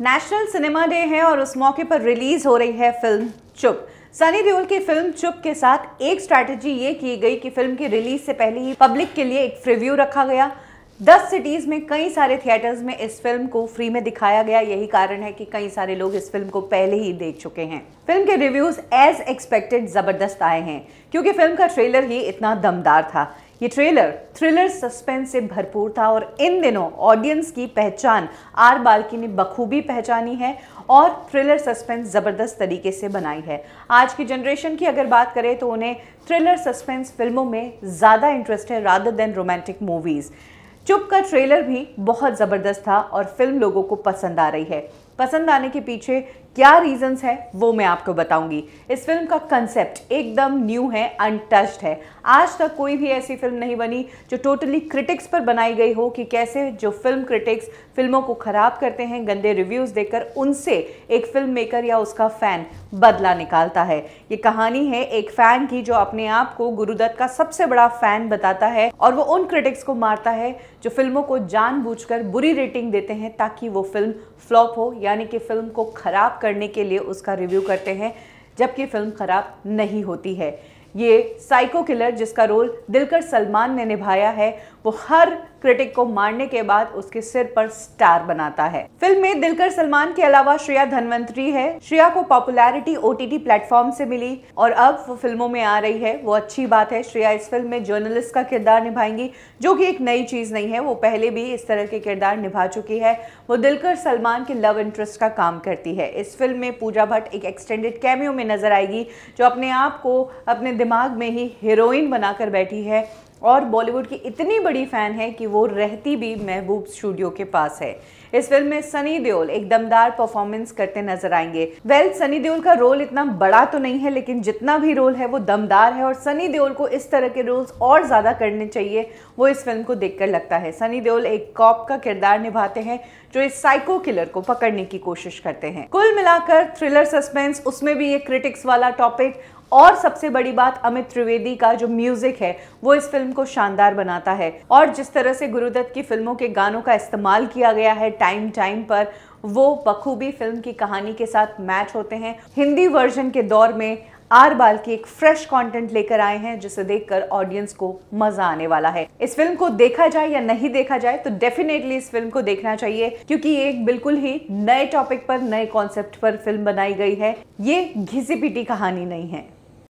national cinema day है और उस मौके पर रिलीज हो रही है फिल्म चुप सनी देओल की फिल्म चुप के साथ एक स्ट्रैटेजी ये की गई कि फिल्म की रिलीज से पहले ही पब्लिक के लिए एक प्रिव्यू रखा गया दस सिटीज़ में कई सारे थिएटर्स में इस फिल्म को फ्री में दिखाया गया यही कारण है कि कई सारे लोग इस फिल्म को पहले ही देख चुके हैं फिल्म के रिव्यूज़ एज एक्सपेक्टेड ज़बरदस्त आए हैं क्योंकि फिल्म का ट्रेलर ही इतना दमदार था ये ट्रेलर थ्रिलर सस्पेंस से भरपूर था और इन दिनों ऑडियंस की पहचान आर बाल्की ने बखूबी पहचानी है और थ्रिलर सस्पेंस ज़बरदस्त तरीके से बनाई है आज की जनरेशन की अगर बात करें तो उन्हें थ्रिलर सस्पेंस फिल्मों में ज़्यादा इंटरेस्ट है रादर देन रोमांटिक मूवीज़ चुप का ट्रेलर भी बहुत ज़बरदस्त था और फिल्म लोगों को पसंद आ रही है पसंद आने के पीछे क्या रीजंस है वो मैं आपको बताऊंगी इस फिल्म का कंसेप्ट एकदम न्यू है अनटच्ड है आज तक कोई भी ऐसी फिल्म नहीं बनी जो टोटली क्रिटिक्स पर बनाई गई हो कि कैसे जो फिल्म क्रिटिक्स फिल्मों को ख़राब करते हैं गंदे रिव्यूज़ देकर उनसे एक फिल्म मेकर या उसका फ़ैन बदला निकालता है ये कहानी है एक फ़ैन की जो अपने आप को गुरुदत्त का सबसे बड़ा फ़ैन बताता है और वो उन क्रिटिक्स को मारता है जो फिल्मों को जानबूझकर बुरी रेटिंग देते हैं ताकि वो फिल्म फ्लॉप हो यानी कि फ़िल्म को ख़राब करने के लिए उसका रिव्यू करते हैं जबकि फ़िल्म ख़राब नहीं होती है ये साइको किलर जिसका रोल दिलकर सलमान ने निभाया है वो हर क्रिटिक को मारने के बाद उसके सिर पर स्टार बनाता है फिल्म में दिलकर सलमान के अलावा श्रेया धनवंतरी है श्रेया को पॉपुलैरिटी ओटीटी प्लेटफॉर्म से मिली और अब वो फिल्मों में आ रही है वो अच्छी बात है श्रेया इस फिल्म में जर्नलिस्ट का किरदार निभाएंगी जो कि एक नई चीज़ नहीं है वो पहले भी इस तरह के किरदार निभा चुकी है वो दिलकर सलमान के लव इंटरेस्ट का काम करती है इस फिल्म में पूजा भट्ट एक एक्सटेंडेड कैमियो में नजर आएगी जो अपने आप को अपने दिमाग में ही हीरोइन बनाकर बैठी है और बॉलीवुड की इतनी बड़ी फ़ैन है कि वो रहती भी महबूब स्टूडियो के पास है इस फिल्म में सनी देओल एक दमदार परफॉर्मेंस करते नजर आएंगे वेल well, सनी देओल का रोल इतना बड़ा तो नहीं है लेकिन जितना भी रोल है वो दमदार है और सनी देओल को इस तरह के रोल्स और ज़्यादा करने चाहिए वो इस फिल्म को देखकर लगता है सनी देओल एक कॉप का किरदार निभाते हैं जो इस साइको किलर को पकड़ने की कोशिश करते हैं कुल मिलाकर थ्रिलर सस्पेंस उसमें भी ये क्रिटिक्स वाला टॉपिक और सबसे बड़ी बात अमित त्रिवेदी का जो म्यूजिक है वो इस फिल्म को शानदार बनाता है और जिस तरह से गुरुदत्त की फिल्मों के गानों का इस्तेमाल किया गया है टाइम टाइम पर वो बखूबी फिल्म की कहानी के साथ मैच होते हैं हिंदी वर्जन के दौर में आर बाल की एक फ्रेश कंटेंट लेकर आए हैं जिसे देखकर ऑडियंस को मजा आने वाला है इस फिल्म को देखा जाए या नहीं देखा जाए तो डेफिनेटली इस फिल्म को देखना चाहिए क्योंकि ये एक बिल्कुल ही नए टॉपिक पर नए कॉन्सेप्ट पर फिल्म बनाई गई है ये घिसी पिटी कहानी नहीं है